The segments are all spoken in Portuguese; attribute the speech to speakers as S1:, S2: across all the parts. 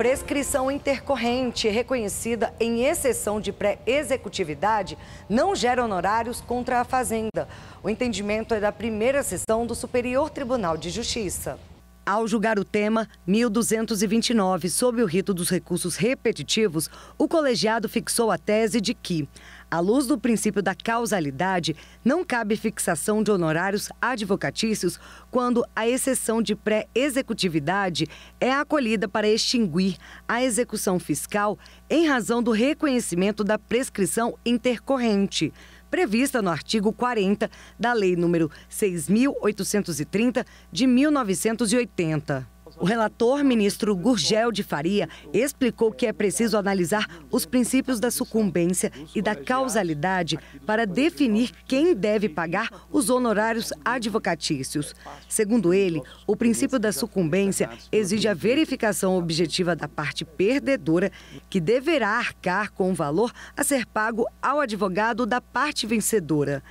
S1: Prescrição intercorrente, reconhecida em exceção de pré-executividade, não gera honorários contra a Fazenda. O entendimento é da primeira sessão do Superior Tribunal de Justiça. Ao julgar o tema 1229 sobre o rito dos recursos repetitivos, o colegiado fixou a tese de que, à luz do princípio da causalidade, não cabe fixação de honorários advocatícios quando a exceção de pré-executividade é acolhida para extinguir a execução fiscal em razão do reconhecimento da prescrição intercorrente prevista no artigo 40 da Lei nº 6.830, de 1980. O relator, ministro Gurgel de Faria, explicou que é preciso analisar os princípios da sucumbência e da causalidade para definir quem deve pagar os honorários advocatícios. Segundo ele, o princípio da sucumbência exige a verificação objetiva da parte perdedora, que deverá arcar com o valor a ser pago ao advogado da parte vencedora.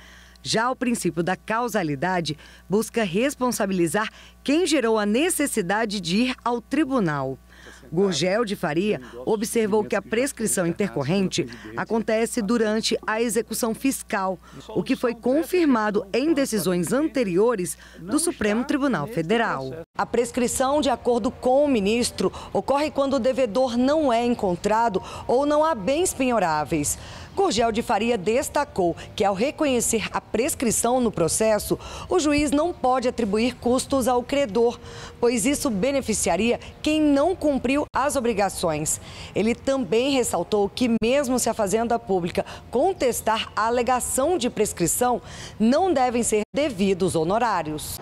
S1: Já o princípio da causalidade busca responsabilizar quem gerou a necessidade de ir ao tribunal. Gurgel de Faria observou que a prescrição intercorrente acontece durante a execução fiscal, o que foi confirmado em decisões anteriores do Supremo Tribunal Federal. A prescrição, de acordo com o ministro, ocorre quando o devedor não é encontrado ou não há bens penhoráveis. Gurgel de Faria destacou que, ao reconhecer a prescrição no processo, o juiz não pode atribuir custos ao credor, pois isso beneficiaria quem não cumpriu cumpriu as obrigações. Ele também ressaltou que, mesmo se a Fazenda Pública contestar a alegação de prescrição, não devem ser devidos honorários.